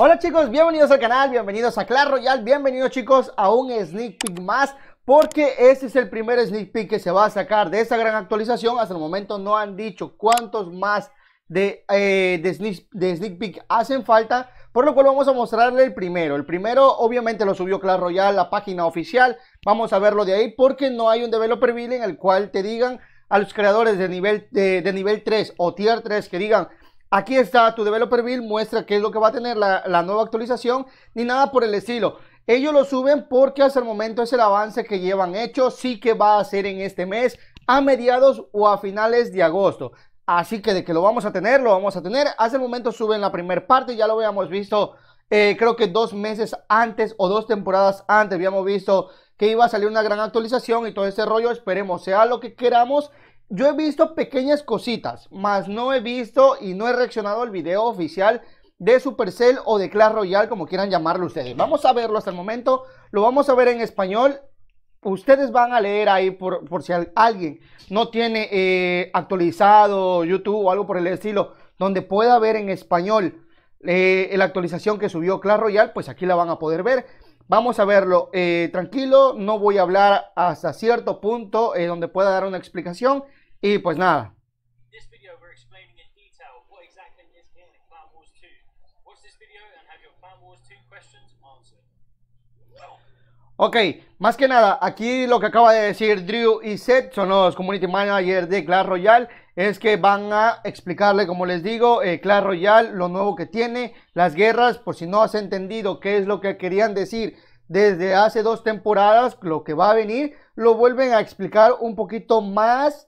Hola chicos, bienvenidos al canal, bienvenidos a Clash Royale, bienvenidos chicos a un sneak peek más porque este es el primer sneak peek que se va a sacar de esta gran actualización. Hasta el momento no han dicho cuántos más eh, de, sneak, peek hacen falta, por lo cual vamos a mostrarle el primero. El primero obviamente lo subió Clash Royale, la página oficial. Vamos a verlo de ahí porque no hay un developer build en el cual te digan a los creadores de nivel, de, de nivel 3 o tier 3 que digan Aquí está, tu developer build muestra qué es lo que va a tener la, nueva actualización, ni nada por el estilo. Ellos lo suben porque hasta el momento es el avance que llevan hecho, sí que va a ser en este mes, a mediados o a finales de agosto. Así que de que lo vamos a tener, lo vamos a tener. hace el momento suben la primera parte, ya lo habíamos visto eh, creo que dos meses antes o dos temporadas antes habíamos visto que iba a salir una gran actualización y todo ese rollo. Esperemos sea lo que queramos. Yo he visto pequeñas cositas, más no he visto y no he reaccionado al video oficial de Supercell o de Clash Royale, como quieran llamarlo ustedes. Vamos a verlo hasta el momento, lo vamos a ver en español. Ustedes van a leer ahí por, si alguien no tiene eh, actualizado YouTube o algo por el estilo, donde pueda ver en español eh, la actualización que subió Clash Royale, pues aquí la van a poder ver. Vamos a verlo eh, tranquilo, no voy a hablar hasta cierto punto donde pueda dar una explicación. Y pues nada. Ok, más que nada, aquí lo que acaba de decir Drew y Seth, son los community managers de Clash Royale, es que van a explicarle, como les digo, eh, Clash Royale, lo nuevo que tiene, las guerras, por si no has entendido qué es lo que querían decir desde hace dos temporadas, lo que va a venir, lo vuelven a explicar un poquito más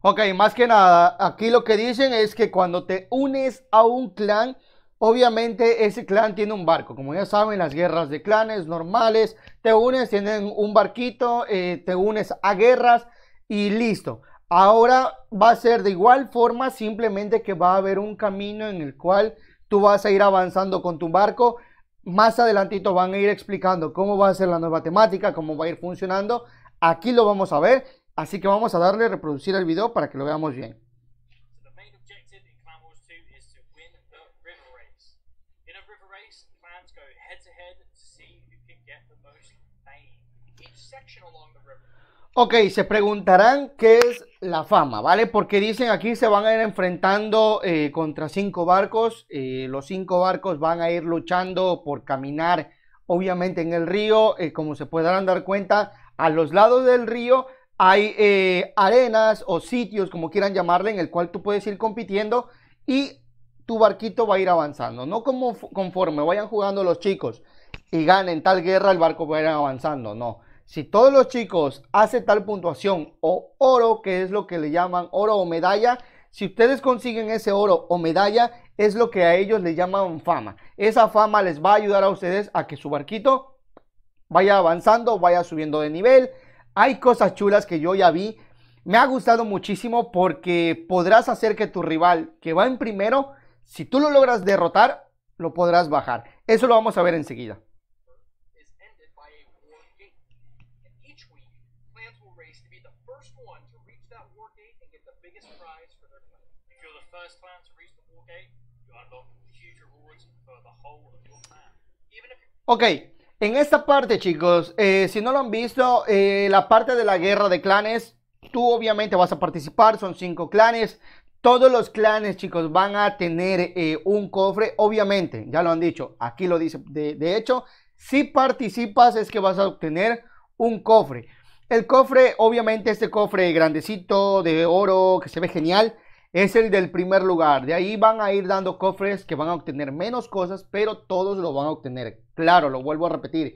Ok, más que nada, aquí lo que dicen es que cuando te unes a un clan, obviamente ese clan tiene un barco. Como ya saben, las guerras de clanes normales, te unes, tienen un barquito, eh, te unes a guerras y listo. Ahora va a ser de igual forma, simplemente que va a haber un camino en el cual tú vas a ir avanzando con tu barco. Más adelantito van a ir explicando cómo va a ser la nueva temática, cómo va a ir funcionando Aquí lo vamos a ver, así que vamos a darle a reproducir el video para que lo veamos bien. Ok, se preguntarán qué es la fama, ¿vale? Porque dicen aquí se van a ir enfrentando eh, contra cinco barcos. Eh, los cinco barcos van a ir luchando por caminar, obviamente, en el río. Eh, como se podrán dar cuenta, a los lados del río hay eh, arenas o sitios, como quieran llamarle, en el cual tú puedes ir compitiendo y tu barquito va a ir avanzando. No como conforme vayan jugando los chicos y ganen tal guerra, el barco va a ir avanzando, no. Si todos los chicos hacen tal puntuación o oro, que es lo que le llaman oro o medalla, si ustedes consiguen ese oro o medalla, es lo que a ellos le llaman fama. Esa fama les va a ayudar a ustedes a que su barquito vaya avanzando, vaya subiendo de nivel. Hay cosas chulas que yo ya vi. Me ha gustado muchísimo porque podrás hacer que tu rival que va en primero, si tú lo logras derrotar, lo podrás bajar. Eso lo vamos a ver enseguida. Ok, en esta parte, chicos, eh, si no lo han visto, eh, la parte de la guerra de clanes, tú obviamente vas a participar, son cinco clanes. Todos los clanes, chicos, van a tener eh, un cofre, obviamente, ya lo han dicho, aquí lo dice, de, de hecho, si participas es que vas a obtener un cofre. El cofre, obviamente, este cofre grandecito de oro que se ve genial, es el del primer lugar. De ahí van a ir dando cofres que van a obtener menos cosas, pero todos lo van a obtener. Claro, lo vuelvo a repetir.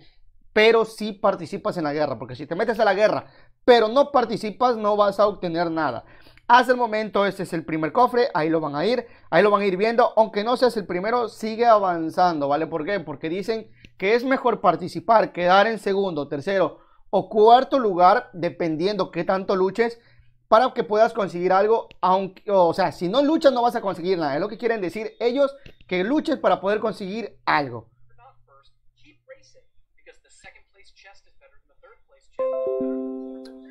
Pero si participas en la guerra, porque si te metes a la guerra, pero no participas, no vas a obtener nada. Hasta el momento este es el primer cofre, ahí lo van a ir, ahí lo van a ir viendo, aunque no seas el primero, sigue avanzando, ¿vale? ¿Por qué? Porque dicen que es mejor participar, quedar en segundo, tercero o cuarto lugar, dependiendo qué tanto luches, para que puedas conseguir algo, aunque, o sea, si no luchas no vas a conseguir nada. Es lo que quieren decir ellos, que luches para poder conseguir algo.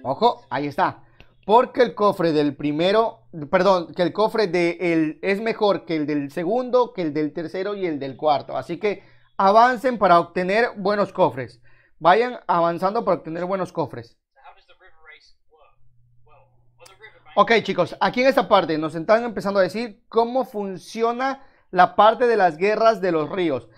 Ojo, ahí está. Porque el cofre del primero, perdón, que el cofre de el, es mejor que el del segundo, que el del tercero y el del cuarto. Así que avancen para obtener buenos cofres. Vayan avanzando para obtener buenos cofres. Ok, chicos, aquí en esta parte nos están empezando a decir cómo funciona la parte de las guerras de los ríos.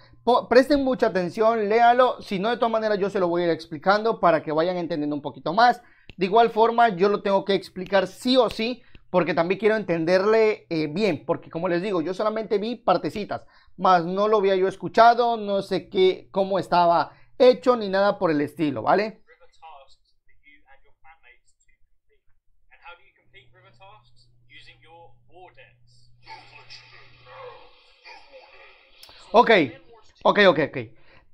presten mucha atención, léalo, si no de todas maneras yo se lo voy a ir explicando para que vayan entendiendo un poquito más. De igual forma yo lo tengo que explicar sí o sí porque también quiero entenderle eh, bien, porque como les digo, yo solamente vi partecitas, más no lo había yo escuchado, no sé qué, cómo estaba hecho ni nada por el estilo, ¿vale? Ok, ok, ok, ok.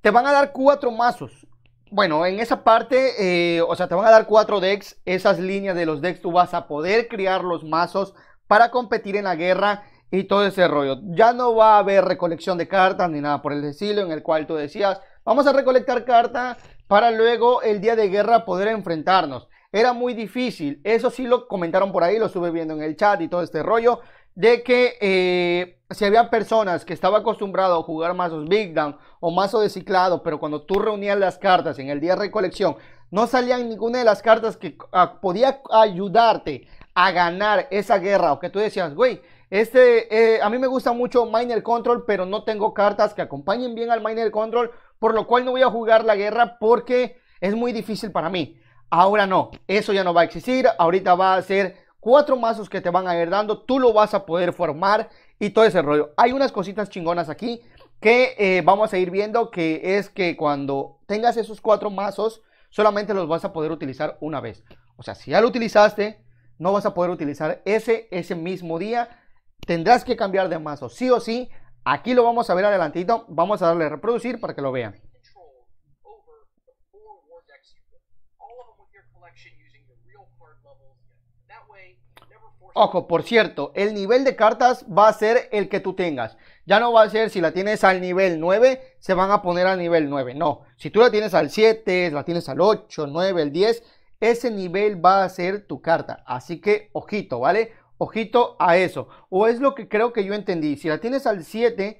Te van a dar cuatro mazos. Bueno, en esa parte, eh, o sea, te van a dar cuatro decks. Esas líneas de los decks tú vas a poder crear los mazos para competir en la guerra y todo ese rollo. Ya no va a haber recolección de cartas ni nada por el estilo en el cual tú decías, vamos a recolectar cartas para luego el día de guerra poder enfrentarnos. Era muy difícil, eso sí lo comentaron por ahí, lo sube viendo en el chat y todo este rollo, de que eh, si había personas que estaba acostumbrado a jugar mazos Big Down o mazo de ciclado, pero cuando tú reunías las cartas en el día de recolección, no salían ninguna de las cartas que ah, podía ayudarte a ganar esa guerra o que tú decías, güey, este, eh, a mí me gusta mucho Miner Control, pero no tengo cartas que acompañen bien al Miner Control, por lo cual no voy a jugar la guerra porque es muy difícil para mí. Ahora no, eso ya no va a existir, ahorita va a ser cuatro mazos que te van a ir dando, tú lo vas a poder formar y todo ese rollo. Hay unas cositas chingonas aquí que eh, vamos a ir viendo, que es que cuando tengas esos cuatro mazos, solamente los vas a poder utilizar una vez. O sea, si ya lo utilizaste, no vas a poder utilizar ese ese mismo día. Tendrás que cambiar de mazo, sí o sí. Aquí lo vamos a ver adelantito. Vamos a darle a reproducir para que lo vean. Ojo, por cierto, el nivel de cartas va a ser el que tú tengas. Ya no va a ser si la tienes al nivel 9, se van a poner al nivel 9. No, si tú la tienes al 7, la tienes al 8, 9, el 10, ese nivel va a ser tu carta. Así que ojito, ¿vale? Ojito a eso. O es lo que creo que yo entendí. Si la tienes al 7,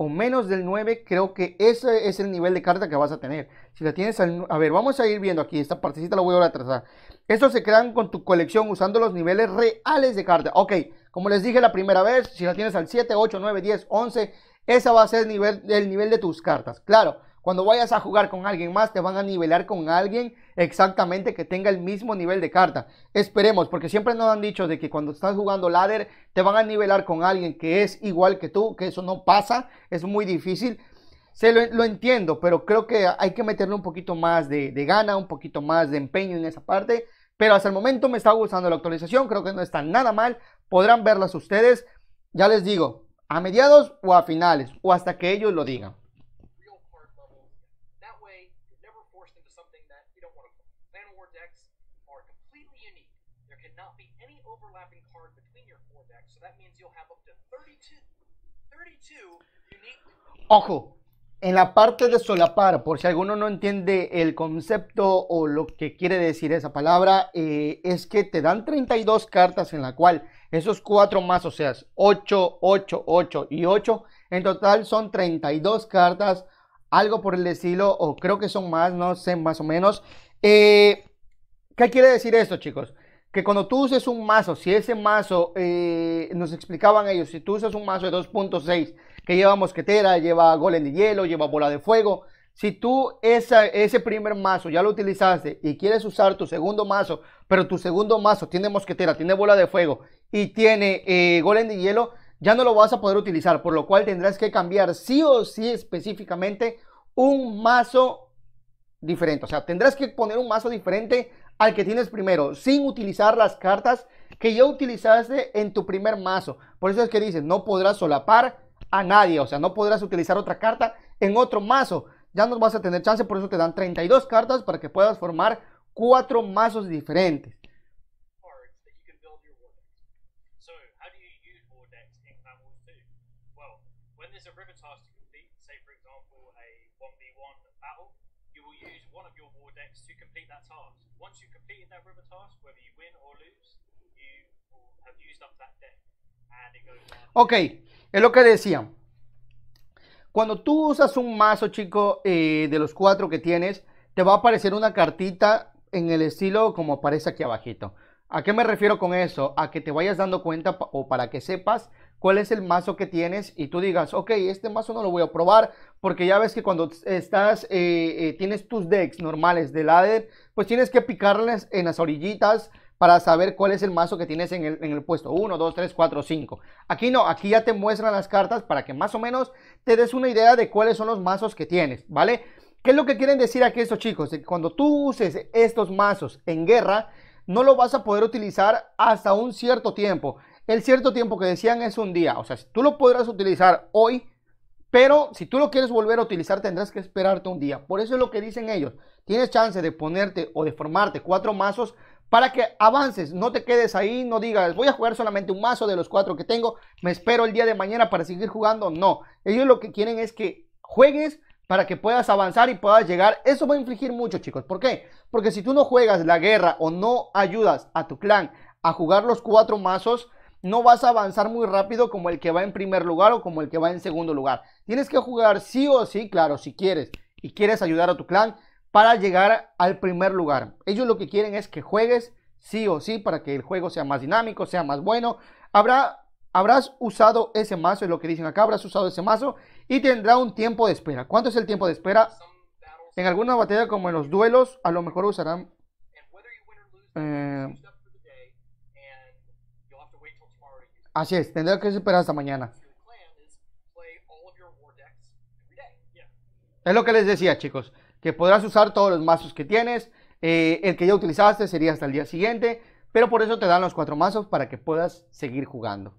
o menos del 9, creo que ese es el nivel de carta que vas a tener. Si la tienes al, A ver, vamos a ir viendo aquí. Esta partecita la voy a retrasar Estos se crean con tu colección usando los niveles reales de carta. Ok, como les dije la primera vez, si la tienes al 7, 8, 9, 10, 11, esa va a ser el nivel, el nivel de tus cartas. Claro, cuando vayas a jugar con alguien más, te van a nivelar con alguien exactamente que tenga el mismo nivel de carta. Esperemos, porque siempre nos han dicho de que cuando estás jugando ladder, te van a nivelar con alguien que es igual que tú, que eso no pasa, es muy difícil. Se lo, entiendo, pero creo que hay que meterle un poquito más de, de gana, un poquito más de empeño en esa parte. Pero hasta el momento me está gustando la actualización, creo que no está nada mal. Podrán verlas ustedes, ya les digo, a mediados o a finales, o hasta que ellos lo digan. Ojo, en la parte de solapar, por si alguno no entiende el concepto o lo que quiere decir esa palabra, eh, es que te dan 32 cartas en la cual esos cuatro más, o sea, 8, 8, 8 y 8, en total son 32 cartas, algo por el estilo, o creo que son más, no sé, más o menos. Eh, ¿Qué quiere decir esto, chicos? que cuando tú uses un mazo, si ese mazo, eh, nos explicaban ellos, si tú usas un mazo de 2.6 que lleva mosquetera, lleva golem de hielo, lleva bola de fuego, si tú esa, ese primer mazo ya lo utilizaste y quieres usar tu segundo mazo, pero tu segundo mazo tiene mosquetera, tiene bola de fuego y tiene eh, golem de hielo, ya no lo vas a poder utilizar, por lo cual tendrás que cambiar sí o sí específicamente un mazo diferente. O sea, tendrás que poner un mazo diferente al que tienes primero, sin utilizar las cartas que ya utilizaste en tu primer mazo. Por eso es que dice, no podrás solapar a nadie, o sea, no podrás utilizar otra carta en otro mazo. Ya no vas a tener chance, por eso te dan 32 cartas para que puedas formar cuatro mazos diferentes. that task ok, es lo que decía. Cuando tú usas un mazo, chico, eh, de los cuatro que tienes, te va a aparecer una cartita en el estilo como aparece aquí abajito. ¿A qué me refiero con eso? A que te vayas dando cuenta o para que sepas cuál es el mazo que tienes y tú digas, ok, este mazo no lo voy a probar, porque ya ves que cuando estás, eh, eh, tienes tus decks normales de ladder, pues tienes que picarles en las orillitas para saber cuál es el mazo que tienes en el, puesto 1, 2, 3, 4, 5. Aquí no, aquí ya te muestran las cartas para que más o menos te des una idea de cuáles son los mazos que tienes, ¿vale? ¿Qué es lo que quieren decir aquí estos chicos? Que cuando tú uses estos mazos en guerra, no lo vas a poder utilizar hasta un cierto tiempo el cierto tiempo que decían es un día. O sea, tú lo podrás utilizar hoy, pero si tú lo quieres volver a utilizar, tendrás que esperarte un día. Por eso es lo que dicen ellos. Tienes chance de ponerte o de formarte cuatro mazos para que avances, no te quedes ahí, no digas, voy a jugar solamente un mazo de los cuatro que tengo, me espero el día de mañana para seguir jugando. No, ellos lo que quieren es que juegues para que puedas avanzar y puedas llegar. Eso va a infligir mucho, chicos. ¿Por qué? Porque si tú no juegas la guerra o no ayudas a tu clan a jugar los cuatro mazos, no vas a avanzar muy rápido como el que va en primer lugar o como el que va en segundo lugar. Tienes que jugar sí o sí, claro, si quieres y quieres ayudar a tu clan para llegar al primer lugar. Ellos lo que quieren es que juegues sí o sí para que el juego sea más dinámico, sea más bueno. Habrá, habrás usado ese mazo, es lo que dicen acá, habrás usado ese mazo y tendrá un tiempo de espera. ¿Cuánto es el tiempo de espera? En alguna batalla como en los duelos, a lo mejor usarán... Eh, Así es, tendrás que esperar hasta mañana. Es lo que les decía, chicos, que podrás usar todos los mazos que tienes. Eh, el que ya utilizaste sería hasta el día siguiente, pero por eso te dan los cuatro mazos para que puedas seguir jugando.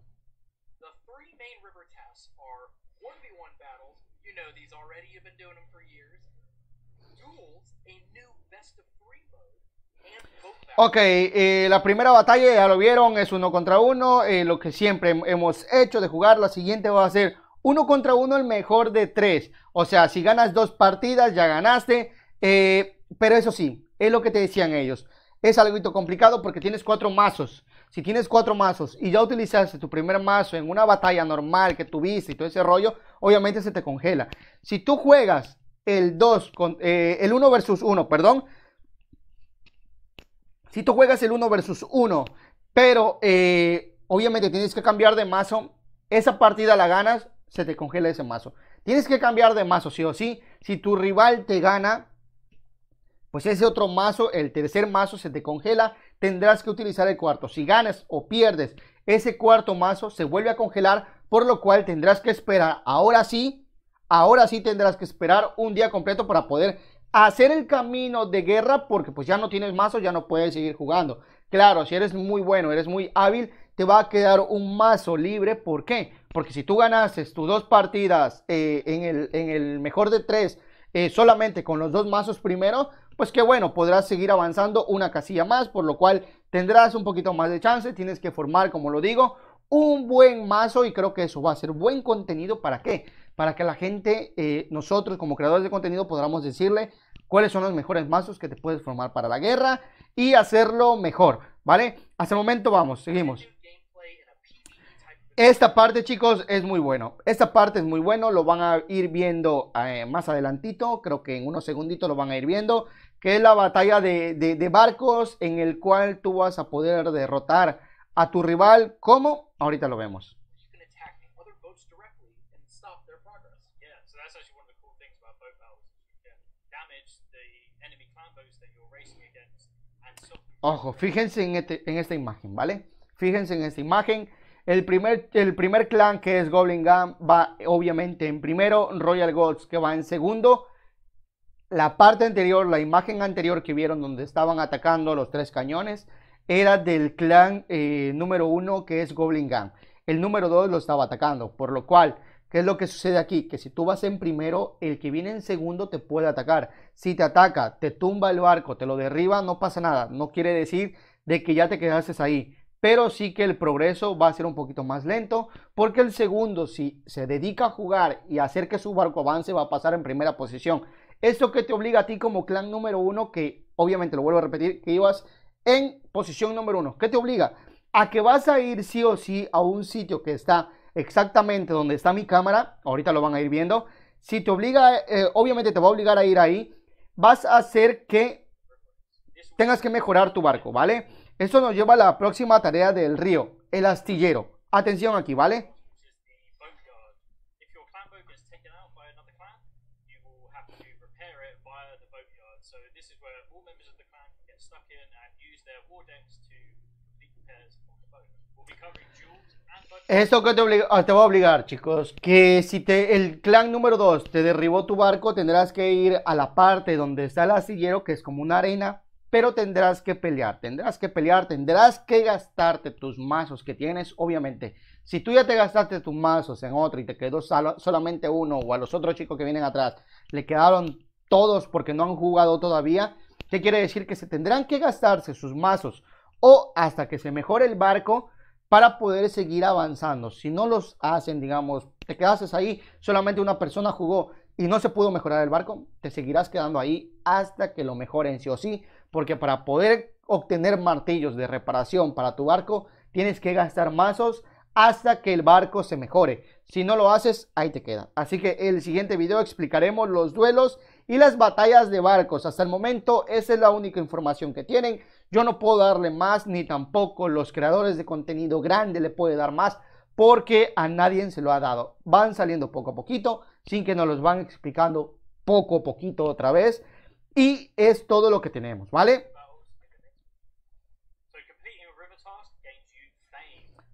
Ok, eh, la primera batalla ya lo vieron, es uno contra uno, eh, lo que siempre hemos hecho de jugar. La siguiente va a ser uno contra uno, el mejor de tres. O sea, si ganas dos partidas, ya ganaste. Eh, pero eso sí, es lo que te decían ellos. Es algo complicado porque tienes cuatro mazos. Si tienes cuatro mazos y ya utilizaste tu primer mazo en una batalla normal que tuviste y todo ese rollo, obviamente se te congela. Si tú juegas el 2 con el 1 versus 1, perdón, si tú juegas el 1 versus 1, pero eh, obviamente tienes que cambiar de mazo, esa partida la ganas, se te congela ese mazo. Tienes que cambiar de mazo, sí o sí. Si tu rival te gana, pues ese otro mazo, el tercer mazo, se te congela. Tendrás que utilizar el cuarto. Si ganas o pierdes ese cuarto mazo, se vuelve a congelar, por lo cual tendrás que esperar. Ahora sí, ahora sí tendrás que esperar un día completo para poder hacer el camino de guerra porque pues ya no tienes mazo, ya no puedes seguir jugando. Claro, si eres muy bueno, eres muy hábil, te va a quedar un mazo libre. ¿Por qué? Porque si tú ganases tus dos partidas eh, en, el, mejor de tres eh, solamente con los dos mazos primero, pues qué bueno, podrás seguir avanzando una casilla más, por lo cual tendrás un poquito más de chance, tienes que formar, como lo digo, un buen mazo y creo que eso va a ser buen contenido para qué? para que la gente, eh, nosotros como creadores de contenido, podamos decirle cuáles son los mejores mazos que te puedes formar para la guerra y hacerlo mejor, ¿vale? Hasta el momento vamos, seguimos. Esta parte, chicos, es muy bueno. Esta parte es muy bueno, lo van a ir viendo eh, más adelantito, creo que en unos segunditos lo van a ir viendo, que es la batalla de, de barcos en el cual tú vas a poder derrotar a tu rival. ¿Cómo? Ahorita lo vemos. Ojo, fíjense este, en, esta imagen, ¿vale? Fíjense en esta imagen. El primer, el primer clan que es Goblin Gun va obviamente en primero, Royal Golds que va en segundo. La parte anterior, la imagen anterior que vieron donde estaban atacando los tres cañones, era del clan eh, número uno que es Goblin Gun. El número dos lo estaba atacando, por lo cual ¿Qué es lo que sucede aquí? Que si tú vas en primero, el que viene en segundo te puede atacar. Si te ataca, te tumba el barco, te lo derriba, no pasa nada. No quiere decir de que ya te quedases ahí. Pero sí que el progreso va a ser un poquito más lento, porque el segundo, si se dedica a jugar y hacer que su barco avance, va a pasar en primera posición. Esto que te obliga a ti como clan número uno, que obviamente lo vuelvo a repetir, que ibas en posición número uno. ¿Qué te obliga? A que vas a ir sí o sí a un sitio que está exactamente donde está mi cámara, ahorita lo van a ir viendo, si te obliga, eh, obviamente te va a obligar a ir ahí, vas a hacer que tengas que mejorar tu barco, ¿vale? Eso nos lleva a la próxima tarea del río, el astillero. Atención aquí, ¿vale? Esto que te, obliga, ah, va a obligar, chicos. Que si el clan número 2 te derribó tu barco, tendrás que ir a la parte donde está el astillero, que es como una arena, pero tendrás que pelear, tendrás que pelear, tendrás que gastarte tus mazos que tienes, obviamente. Si tú ya te gastaste tus mazos en otro y te quedó solamente uno o a los otros chicos que vienen atrás, le quedaron todos porque no han jugado todavía, ¿qué quiere decir? Que se tendrán que gastarse sus mazos o hasta que se mejore el barco para poder seguir avanzando. Si no los hacen, digamos, te quedas ahí, solamente una persona jugó y no se pudo mejorar el barco, te seguirás quedando ahí hasta que lo mejoren sí o sí, porque para poder obtener martillos de reparación para tu barco, tienes que gastar mazos hasta que el barco se mejore. Si no lo haces, ahí te queda. Así que el siguiente video explicaremos los duelos y las batallas de barcos. Hasta el momento, esa es la única información que tienen. Yo no puedo darle más, ni tampoco los creadores de contenido grande le puede dar más, porque a nadie se lo ha dado. Van saliendo poco a poquito, sin que nos los van explicando poco a poquito otra vez. Y es todo lo que tenemos, ¿vale?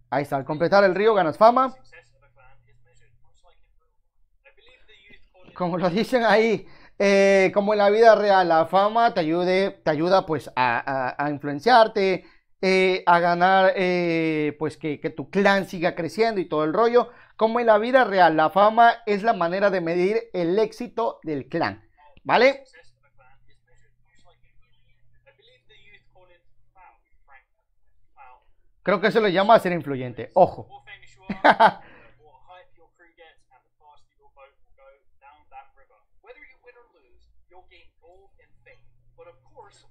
Ahí está, al completar el río ganas fama. Como lo dicen ahí, eh, como en la vida real, la fama te, ayude, te ayuda pues a, influenciarte, eh, a ganar, eh, pues que, tu clan siga creciendo y todo el rollo. Como en la vida real, la fama es la manera de medir el éxito del clan, ¿vale? Creo que eso lo llama a ser influyente, ojo.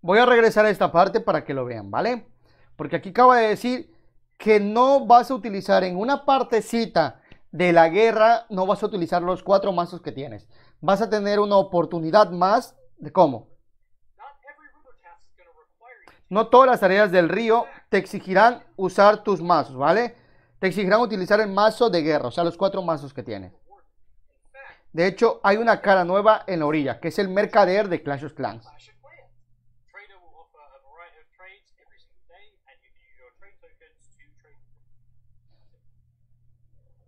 Voy a regresar a esta parte para que lo vean, ¿vale? Porque aquí acaba de decir que no vas a utilizar en una partecita de la guerra, no vas a utilizar los cuatro mazos que tienes. Vas a tener una oportunidad más de cómo. No todas las tareas del río te exigirán usar tus mazos, ¿vale? Te exigirán utilizar el mazo de guerra, o sea, los cuatro mazos que tienes. De hecho, hay una cara nueva en la orilla, que es el mercader de Clash of Clans.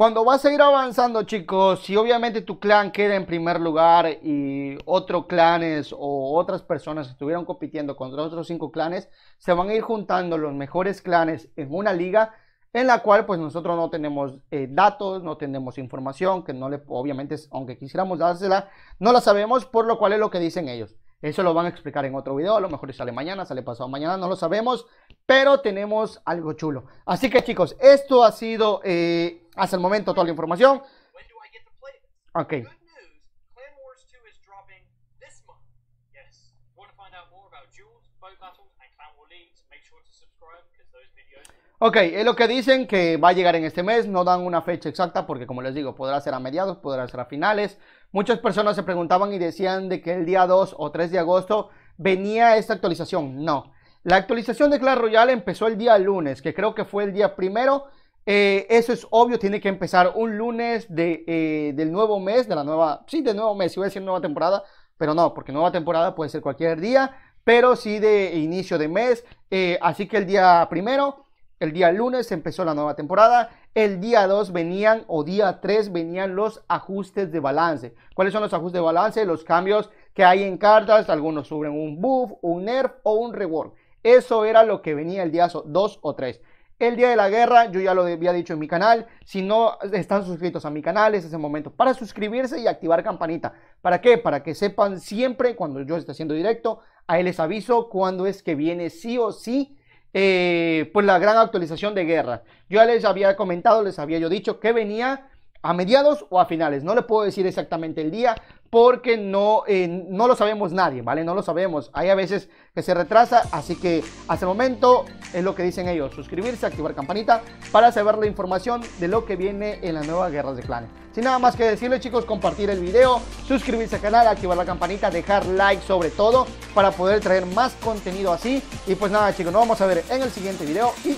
Cuando vas a ir avanzando, chicos, si obviamente tu clan queda en primer lugar y otros clanes o otras personas estuvieron compitiendo contra otros cinco clanes, se van a ir juntando los mejores clanes en una liga en la cual pues nosotros no tenemos eh, datos, no tenemos información, que no le, obviamente, aunque quisiéramos dársela, no la sabemos, por lo cual es lo que dicen ellos. Eso lo van a explicar en otro video, a lo mejor sale mañana, sale pasado mañana, no lo sabemos, pero tenemos algo chulo. Así que chicos, esto ha sido eh, hasta el momento toda la información. Ok. Ok, es lo que dicen que va a llegar en este mes, no dan una fecha exacta porque como les digo, podrá ser a mediados, podrá ser a finales. Muchas personas se preguntaban y decían de que el día 2 o 3 de agosto venía esta actualización. No, la actualización de Clash Royale empezó el día lunes, que creo que fue el día primero. Eh, eso es obvio, tiene que empezar un lunes eh, del nuevo mes, de la nueva, sí, del nuevo mes, iba a decir nueva temporada, pero no, porque nueva temporada puede ser cualquier día, pero sí de inicio de mes. Eh, así que el día primero, el día lunes empezó la nueva temporada, el día dos venían, o día tres venían los ajustes de balance. ¿Cuáles son los ajustes de balance? Los cambios que hay en cartas, algunos suben un buff, un nerf o un reward. Eso era lo que venía el día 2 o 3. El día de la guerra, yo ya lo había dicho en mi canal. Si no están suscritos a mi canal, es ese momento para suscribirse y activar campanita. ¿Para qué? Para que sepan siempre cuando yo esté haciendo directo. Ahí les aviso cuando es que viene sí o sí. Eh, pues la gran actualización de guerra. Yo ya les había comentado, les había yo dicho que venía a mediados o a finales. No le puedo decir exactamente el día porque no, eh, no lo sabemos nadie, ¿vale? No lo sabemos. Hay a veces que se retrasa, así que hasta el momento es lo que dicen ellos. Suscribirse, activar campanita para saber la información de lo que viene en las nuevas guerras de clanes. Sin nada más que decirles chicos, compartir el video, suscribirse al canal, activar la campanita, dejar like sobre todo para poder traer más contenido así. Y pues nada chicos, nos vamos a ver en el siguiente video y